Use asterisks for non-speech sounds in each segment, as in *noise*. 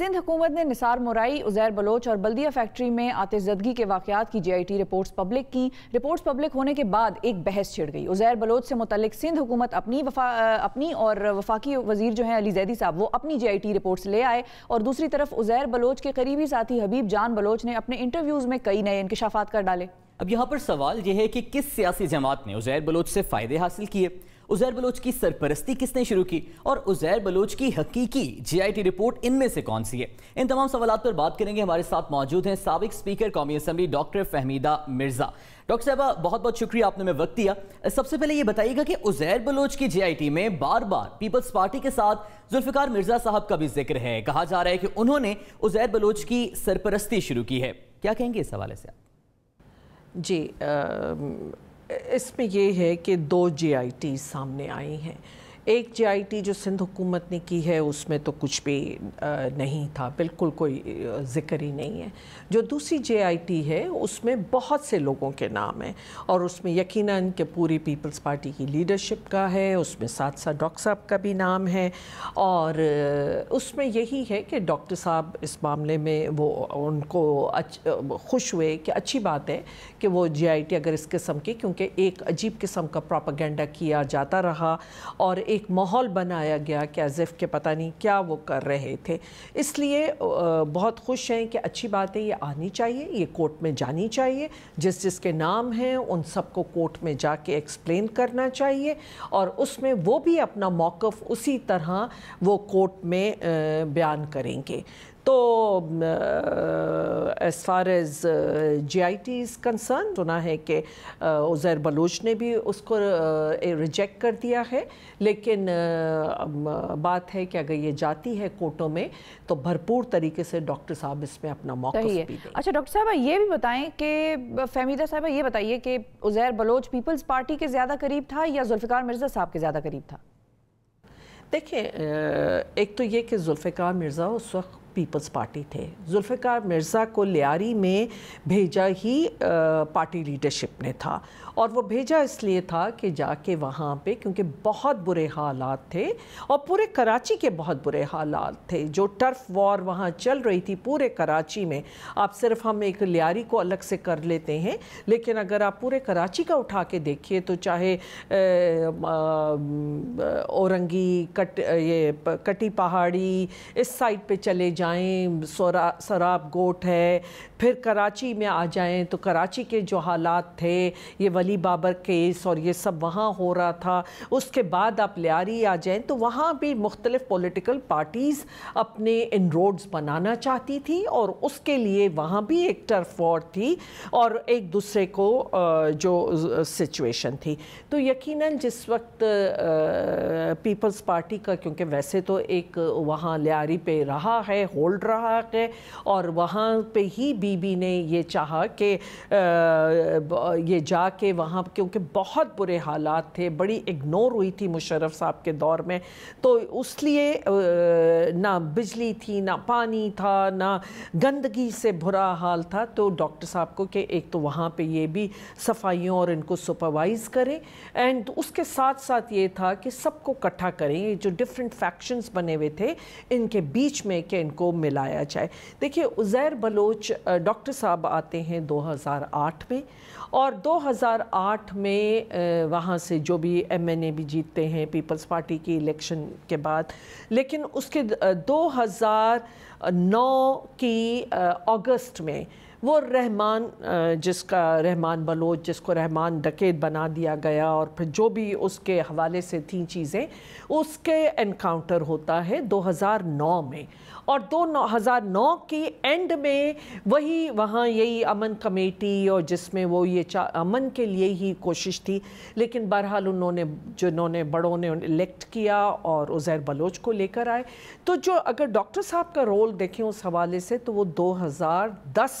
सिंध हुकूमत ने निसार मुराई उजैर बलोच और बल्दिया फैक्ट्री में आतजदगी के वाकत की J I T reports public की रिपोर्ट्स पब्लिक होने के बाद एक बहस छिड़ गई उजैर बलोच से मुतलिक सिंध हुकूमत अपनी वफा अपनी और वफाकी वजीर जो है अली जैदी साहब वो अपनी जे आई टी रिपोर्ट्स ले आए और दूसरी तरफ उजैर बलोच के करीबी साथी हबीब जान बलोच ने अपने इंटरव्यूज़ में कई नए इंकशाफात कर डाले अब यहाँ पर सवाल यह है कि किस सियासी जमात ने उजैर बलोच से फ़ायदे हासिल किए उजैर बलोच की सरपरस्ती किसने शुरू की और उजैर बलोच की हकीकी जीआईटी रिपोर्ट इनमें से कौन सी है इन तमाम सवाल पर बात करेंगे हमारे साथ मौजूद हैं सबक स्पीकर कौमी assembly doctor Fahmida Mirza doctor साहबा बहुत बहुत शुक्रिया आपने हमें वक्त दिया सबसे पहले ये बताइएगा कि उजैर बलोच की जी में बार बार पीपल्स पार्टी के साथ जुल्फिकार मिर्जा साहब का भी जिक्र है कहा जा रहा है कि उन्होंने उजैर बलोच की सरपरस्ती शुरू की है क्या कहेंगे इस हवाले से आप जी आ, इसमें ये है कि दो जे आई टी सामने आई हैं एक जीआईटी जो सिंध हुकूमत ने की है उसमें तो कुछ भी नहीं था बिल्कुल कोई जिक्र ही नहीं है जो दूसरी जीआईटी है उसमें बहुत से लोगों के नाम हैं और उसमें यकीनन के पूरी पीपल्स पार्टी की लीडरशिप का है उसमें साथ साथ डॉक्टर साहब का भी नाम है और उसमें यही है कि डॉक्टर साहब इस मामले में वो उनको खुश हुए कि अच्छी बात है कि वो जे अगर इस किस्म की क्योंकि एक अजीब किस्म का प्रोपागेंडा किया जाता रहा और एक माहौल बनाया गया कि आजिफ के पता नहीं क्या वो कर रहे थे इसलिए बहुत खुश हैं कि अच्छी बात है ये आनी चाहिए ये कोर्ट में जानी चाहिए जिस जिसके नाम हैं उन सबको कोर्ट में जाके एक्सप्लेन करना चाहिए और उसमें वो भी अपना मौक़ उसी तरह वो कोर्ट में बयान करेंगे तो as far as J I T is concern सुना है कि उज़ैर बलोच ने भी उसको रिजेक्ट कर दिया है लेकिन बात है कि अगर ये जाती है कोर्टों में तो भरपूर तरीके से डॉक्टर साहब इसमें अपना मौका है अच्छा डॉक्टर साहब ये भी बताएं कि फहमीदा साहब ये बताइए कि उज़ैर बलोच पीपल्स पार्टी के ज़्यादा करीब था या जुल्फ़िकार मिर्ज़ा साहब के ज़्यादा करीब था देखें एक तो ये कि जुल्फ़िकार मिर्ज़ा उस वक्त पीपल्स पार्टी थे जुल्फ़िकार मिर्ज़ा को लियारी में भेजा ही पार्टी लीडरशिप ने था और वो भेजा इसलिए था कि जाके वहाँ पे क्योंकि बहुत बुरे हालात थे और पूरे कराची के बहुत बुरे हालात थे जो टर्फ वॉर वहाँ चल रही थी पूरे कराची में आप सिर्फ हम एक लियारी को अलग से कर लेते हैं लेकिन अगर आप पूरे कराची का उठा के देखिए तो चाहे औरंगी कट ये कटी पहाड़ी इस साइड पे चले जाएं सरा सराब गोट है फिर कराची में आ जाएं तो कराची के जो हालात थे ये वली अली बाबर केस और ये सब वहाँ हो रहा था उसके बाद आप लियारी आ जाएँ तो वहाँ भी मुख्तलिफ़ पोलिटिकल पार्टीज़ अपने इन रोड्स बनाना चाहती थी और उसके लिए वहाँ भी एक टर्फ वॉर थी और एक दूसरे को जो सिचुएशन थी तो यकीनन जिस वक्त पीपल्स पार्टी का क्योंकि वैसे तो एक वहाँ लियारी पे रहा है होल्ड रहा है और वहाँ पे ही बीबी ने ये चाहा कि ये जाके वहाँ क्योंकि बहुत बुरे हालात थे बड़ी इग्नोर हुई थी मुशरफ साहब के दौर में तो उसलिए ना बिजली थी ना पानी था ना गंदगी से बुरा हाल था तो डॉक्टर साहब को कि एक तो वहाँ पे ये भी सफाइयों और इनको सुपरवाइज़ करें एंड उसके साथ साथ ये था कि सबको इकट्ठा करें जो डिफरेंट फैक्शंस बने हुए थे इनके बीच में कि इनको मिलाया जाए देखिए उज़ैर बलोच डॉक्टर साहब आते हैं 2008 में और 2008 में वहाँ से जो भी ए भी जीतते हैं पीपल्स पार्टी की इलेक्शन के बाद लेकिन उसके 2009 की अगस्त में वो रहमान जिसका रहमान बलोच जिसको रहमान डकेत बना दिया गया और फिर जो भी उसके हवाले से थी चीज़ें उसके एनकाउंटर होता है 2009 में और दो हज़ार नौ के एंड में वही वहाँ यही अमन कमेटी और जिसमें वो ये अमन के लिए ही कोशिश थी लेकिन बहरहाल उन्होंने जिन्होंने बड़ों ने इलेक्ट किया और उज़ैर बलोच को लेकर आए तो जो अगर डॉक्टर साहब का रोल देखें उस हवाले से तो वो दो हज़ार दस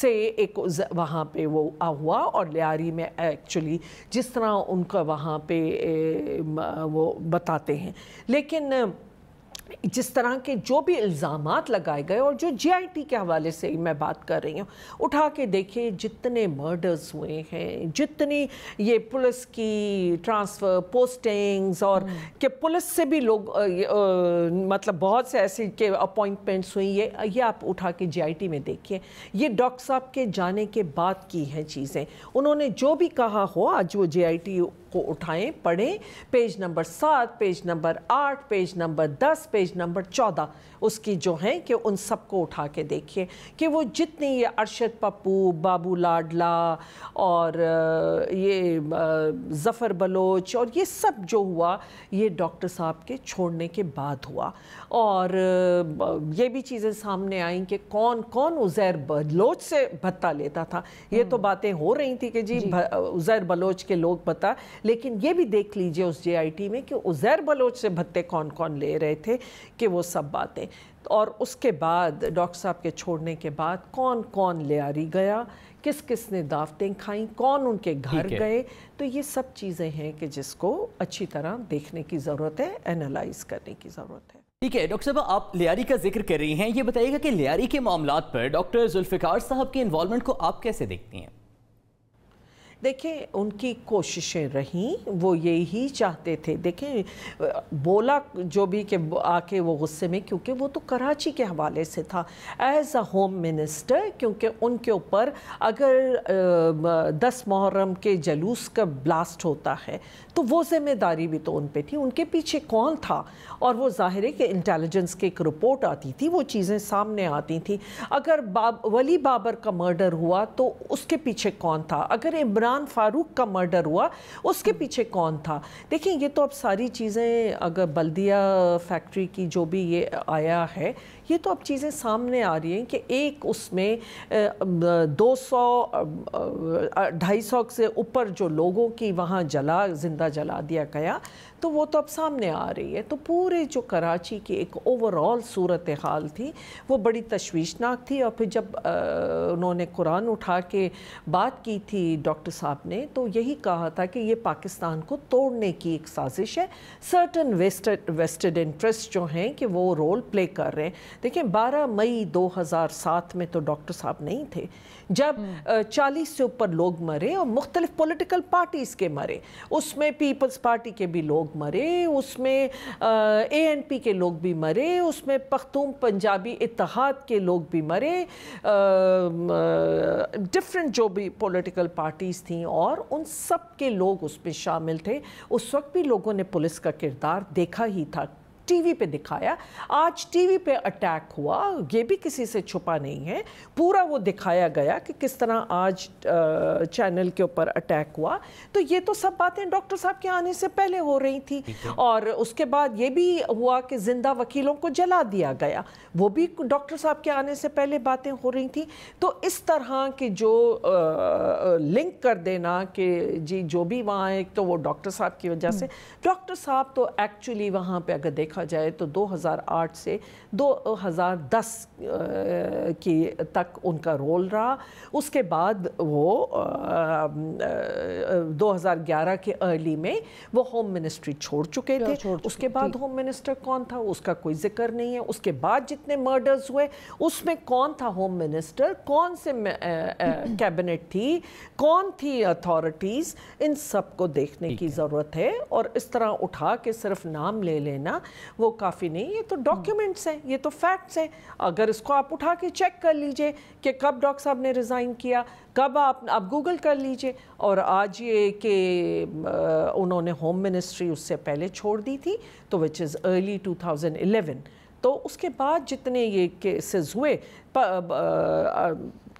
से एक वहाँ पे वो हुआ और लियारी में एक्चुअली जिस तरह उनका वहाँ पे वो बताते हैं लेकिन जिस तरह के जो भी इल्ज़ाम लगाए गए और जो जीआईटी के हवाले से ही मैं बात कर रही हूँ उठा के देखिए जितने मर्डर्स हुए हैं जितनी ये पुलिस की ट्रांसफ़र पोस्टिंग्स और हम्म। कि पुलिस से भी लोग आ, आ, मतलब बहुत से ऐसे के अपॉइंटमेंट्स हुई ये ये आप उठा के जीआईटी में देखिए ये डॉक्टर साहब के जाने के बाद की हैं चीज़ें उन्होंने जो भी कहा हो आज वो जे को उठाएँ पढ़ें पेज नंबर सात पेज नंबर आठ पेज नंबर दस पेज नंबर चौदह उसकी जो हैं कि उन सबको उठा के देखिए कि वो जितनी ये अरशद पप्पू बाबू लाडला और ये ज़फ़र बलोच और ये सब जो हुआ ये डॉक्टर साहब के छोड़ने के बाद हुआ और ये भी चीज़ें सामने आई कि कौन कौन उज़ैर बलोच से भत्ता लेता था ये तो हम्म। बातें हो रही थी कि जी, जी। उज़ैर बलोच के लोग पता लेकिन ये भी देख लीजिए उस जे आई टी में कि उज़ैर बलोच से भत्ते कौन कौन ले रहे थे कि वो सब बातें और उसके बाद डॉक्टर साहब के छोड़ने के बाद कौन कौन आरी गया किस किस ने दावतें खाई कौन उनके घर गए तो ये सब चीज़ें हैं कि जिसको अच्छी तरह देखने की ज़रूरत है एनालाइज करने की ज़रूरत है ठीक है डॉक्टर साहब आप लियारी का जिक्र कर रही हैं ये बताइएगा कि लियारी के मामला पर डॉक्टर जुल्फ़िकार साहब के इन्वॉलमेंट को आप कैसे देखती हैं देखें उनकी कोशिशें रहीं वो यही चाहते थे देखें बोला जो भी कि आके वो गुस्से में क्योंकि वो तो कराची के हवाले से था एज़ अ होम मिनिस्टर क्योंकि उनके ऊपर अगर दस मुहर्रम के जलूस का ब्लास्ट होता है तो वो जिम्मेदारी भी तो उन पर थी उनके पीछे कौन था और वो ज़ाहिर है कि इंटेलिजेंस की एक रिपोर्ट आती थी वो चीज़ें सामने आती थी अगर बाब वली बाबर का मर्डर हुआ तो उसके पीछे कौन था अगर इमरान फारूक का मर्डर हुआ उसके पीछे कौन था देखिए ये तो अब सारी चीज़ें अगर बल्दिया फैक्ट्री की जो भी ये आया है ये तो अब चीज़ें सामने आ रही हैं कि एक उसमें दो सौ ढाई सौ से ऊपर जो लोगों की वहाँ जला जिंदा जला दिया गया तो वो तो अब सामने आ रही है तो पूरे जो कराची की एक ओवरऑल सूरत हाल थी वो बड़ी तशवीशनाक थी और फिर जब उन्होंने कुरान उठा के बात की थी डॉक्टर साहब ने तो यही कहा था कि ये पाकिस्तान को तोड़ने की एक साजिश है सर्टन वेस्टेड वेस्टेड इंटरेस्ट जो हैं कि वो रोल प्ले कर रहे हैं देखिए 12 मई 2007 में तो डॉक्टर साहब नहीं थे जब 40 हम्म। से ऊपर लोग मरे और मुख्तलिफ पॉलिटिकल पार्टीज़ के मरे उसमें पीपल्स पार्टी के भी लोग मरे उसमें ए एन पी के लोग भी मरे उसमें पखतूम पंजाबी इतिहाद के लोग भी मरे डिफरेंट जो भी पॉलिटिकल पार्टीज़ थी और उन सब के लोग उसमें शामिल थे उस वक्त भी लोगों ने पुलिस का किरदार देखा ही था टीवी पे दिखाया आज टीवी पे अटैक हुआ ये भी किसी से छुपा नहीं है पूरा वो दिखाया गया कि किस तरह आज चैनल के ऊपर अटैक हुआ तो ये तो सब बातें डॉक्टर साहब के आने से पहले हो रही थी और उसके बाद ये भी हुआ कि जिंदा वकीलों को जला दिया गया वो भी डॉक्टर साहब के आने से पहले बातें हो रही थी तो इस तरह के जो आ, लिंक कर देना कि जी जो भी वहाँ एक तो वो डॉक्टर साहब की वजह से हम्म। डॉक्टर साहब तो एक्चुअली वहाँ पर अगर देखा देखा जाए तो 2008 से 2010 की तक उनका रोल रहा उसके बाद वो 2011 के अर्ली में वो होम मिनिस्ट्री छोड़ चुके हाँ, थे छोड़ चुके उसके बाद होम मिनिस्टर कौन था उसका कोई जिक्र नहीं है उसके बाद जितने मर्डर्स हुए उसमें कौन था होम मिनिस्टर कौन से *clears throat* कैबिनेट थी कौन थी अथॉरिटीज़ इन सब को देखने की ज़रूरत है और इस तरह उठा के सिर्फ नाम ले लेना वो काफ़ी नहीं ये तो डॉक्यूमेंट्स हम्म। हैं ये तो फैक्ट्स हैं अगर इसको आप उठा के चेक कर लीजिए कि कब डॉक्टर साहब ने रिज़ाइन किया कब आप आप गूगल कर लीजिए और आज ये कि उन्होंने होम मिनिस्ट्री उससे पहले छोड़ दी थी तो विच इज़ अर्ली टू तो उसके बाद जितने ये केसेस हुए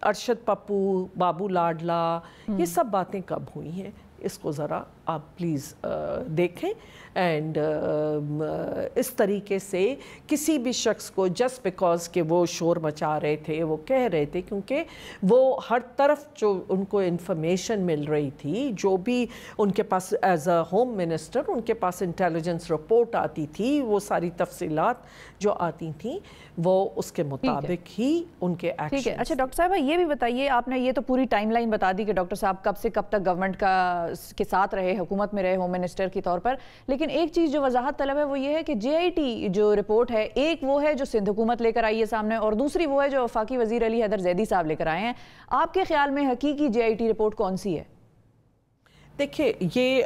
अरशद पप्पू बाबू लाडला ये हम्म। सब बातें कब हुई हैं इसको ज़रा आप प्लीज़ uh, देखें एंड um, uh, इस तरीके से किसी भी शख्स को जस्ट बिकॉज के वो शोर मचा रहे थे वो कह रहे थे क्योंकि वो हर तरफ जो उनको इन्फॉर्मेशन मिल रही थी जो भी उनके पास एज अ होम मिनिस्टर उनके पास इंटेलिजेंस रिपोर्ट आती थी वो सारी तफसीलात जो आती थी वो उसके मुताबिक ही उनके ठीक है अच्छा डॉक्टर साहब ये भी बताइए आपने ये तो पूरी टाइमलाइन बता दी कि डॉक्टर साहब कब से कब तक गवर्नमेंट का के साथ रहे हुकूमत में रहे होम मिनिस्टर के तौर पर लेकिन एक चीज़ जो वजाहत तलब है वो ये है कि जे जो रिपोर्ट है एक वो है जो सिंध हुकूमत लेकर आई है सामने और दूसरी वो है जो वफाकी वजीर अली हैदर जैदी साहब लेकर आए हैं आपके ख्याल में हकीकी जे रिपोर्ट कौन सी है देखिए ये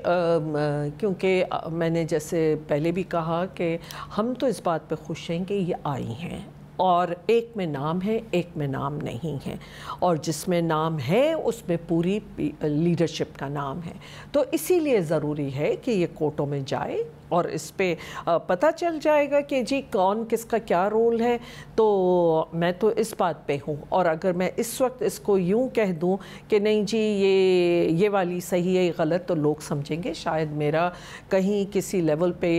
क्योंकि मैंने जैसे पहले भी कहा कि हम तो इस बात पे खुश हैं कि ये आई हैं और एक में नाम है एक में नाम नहीं है और जिसमें नाम है उसमें पूरी लीडरशिप का नाम है तो इसीलिए ज़रूरी है कि ये कोर्टों में जाए और इस पर पता चल जाएगा कि जी कौन किसका क्या रोल है तो मैं तो इस बात पे हूँ और अगर मैं इस वक्त इसको यूँ कह दूँ कि नहीं जी ये ये वाली सही है ये गलत तो लोग समझेंगे शायद मेरा कहीं किसी लेवल पे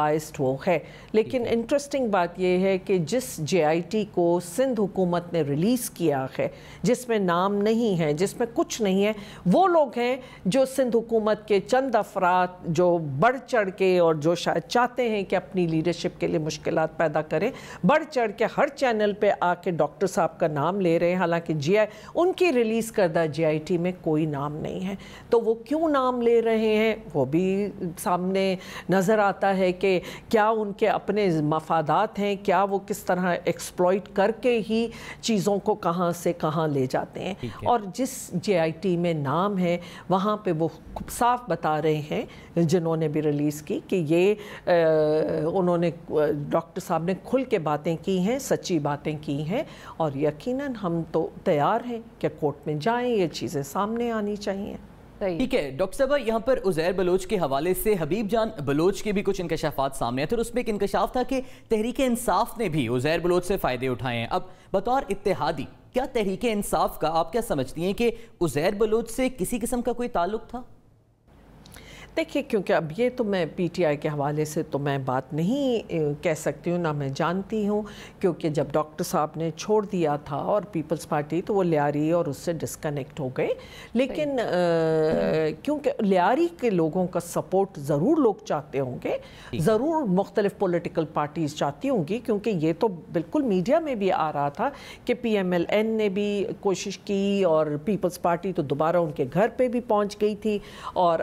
बाइस्ड वो है लेकिन इंटरेस्टिंग बात यह है कि जिस जेआईटी को सिंध हुकूमत ने रिलीज़ किया है जिसमें नाम नहीं है जिसमें कुछ नहीं है वो लोग हैं जो सिंध हुकूमत के चंद अफराद जो बढ़ चढ़ के और और जो शायद चाहते हैं कि अपनी लीडरशिप के लिए मुश्किल पैदा करें बढ़ चढ़ के हर चैनल पर आके डॉक्टर साहब का नाम ले रहे हैं हालांकि जी उनकी रिलीज़ करदा जी में कोई नाम नहीं है तो वो क्यों नाम ले रहे हैं वो भी सामने नज़र आता है कि क्या उनके अपने मफादात हैं क्या वो किस तरह एक्सप्लॉइट करके ही चीज़ों को कहाँ से कहाँ ले जाते हैं और जिस जे में नाम है वहाँ पे वो साफ बता रहे हैं जिन्होंने भी रिलीज़ की कि ये उन्होंने डॉक्टर साहब ने खुल के बातें की हैं सच्ची बातें की हैं और यकीनन हम तो तैयार हैं कि कोर्ट में जाएं ये चीज़ें सामने आनी चाहिए ठीक है डॉक्टर साहब यहाँ पर उजैर बलोच के हवाले से हबीब जान बलोच के भी कुछ इंकशाफात सामने आए थे और उसमें एक इंकशाफ था कि तहरीक इंसाफ ने भी उजैर बलोच से फ़ायदे उठाए हैं अब बतौर इतिहादी क्या तहरीक इंसाफ का आप क्या समझती हैं कि उजैर बलोच से किसी किस्म का कोई ताल्लुक था देखिए क्योंकि अब ये तो मैं पीटीआई के हवाले से तो मैं बात नहीं कह सकती हूँ ना मैं जानती हूँ क्योंकि जब डॉक्टर साहब ने छोड़ दिया था और पीपल्स पार्टी तो वो लियारी और उससे डिस्कनेक्ट हो गए लेकिन क्योंकि लियारी के लोगों का सपोर्ट ज़रूर लोग चाहते होंगे ज़रूर मुख्तलिफ पोलिटिकल पार्टीज़ चाहती होंगी क्योंकि ये तो बिल्कुल मीडिया में भी आ रहा था कि पी एम एल एन ने भी कोशिश की और पीपल्स पार्टी तो दोबारा उनके घर पर भी पहुँच गई थी और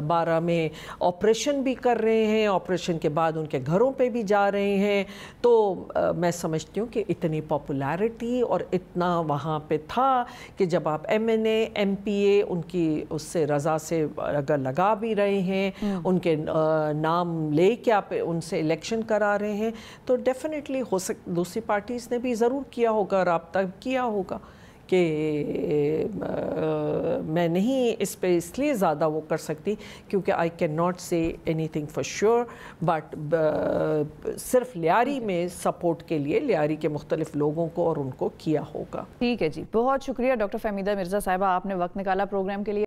बारह में ऑपरेशन भी कर रहे हैं ऑपरेशन के बाद उनके घरों पे भी जा रहे हैं तो आ, मैं समझती हूँ कि इतनी पॉपुलैरिटी और इतना वहाँ पे था कि जब आप एम एन ए उनकी उससे रज़ा से अगर लगा भी रहे हैं हम्म। उनके नाम ले के आप उनसे इलेक्शन करा रहे हैं तो डेफिनेटली हो सक दूसरी पार्टीज़ ने भी ज़रूर किया होगा रबता किया होगा कि मैं नहीं इस पर इसलिए ज़्यादा वो कर सकती क्योंकि I can not say any thing for sure but सिर्फ लियारी में सपोर्ट के लिए लियारी के मुख्तलिफ लोगों को और उनको किया होगा ठीक है जी बहुत शुक्रिया डॉक्टर फहमीदा मिर्ज़ा साहिबा आपने वक्त निकाला प्रोग्राम के लिए